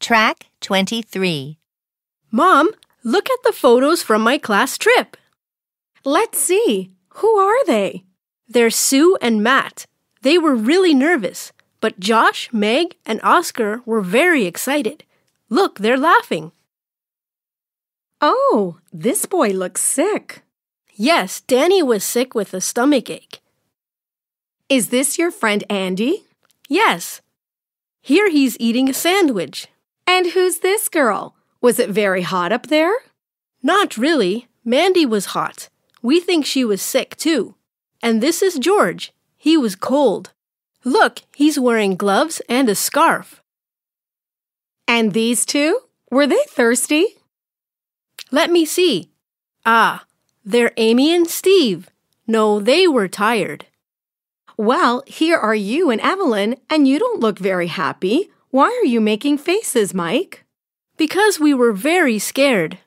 Track 23. Mom, look at the photos from my class trip. Let's see. Who are they? They're Sue and Matt. They were really nervous, but Josh, Meg, and Oscar were very excited. Look, they're laughing. Oh, this boy looks sick. Yes, Danny was sick with a stomach ache. Is this your friend Andy? Yes. Here he's eating a sandwich. And who's this girl? Was it very hot up there? Not really. Mandy was hot. We think she was sick, too. And this is George. He was cold. Look, he's wearing gloves and a scarf. And these two? Were they thirsty? Let me see. Ah, they're Amy and Steve. No, they were tired. Well, here are you and Evelyn, and you don't look very happy. Why are you making faces, Mike? Because we were very scared.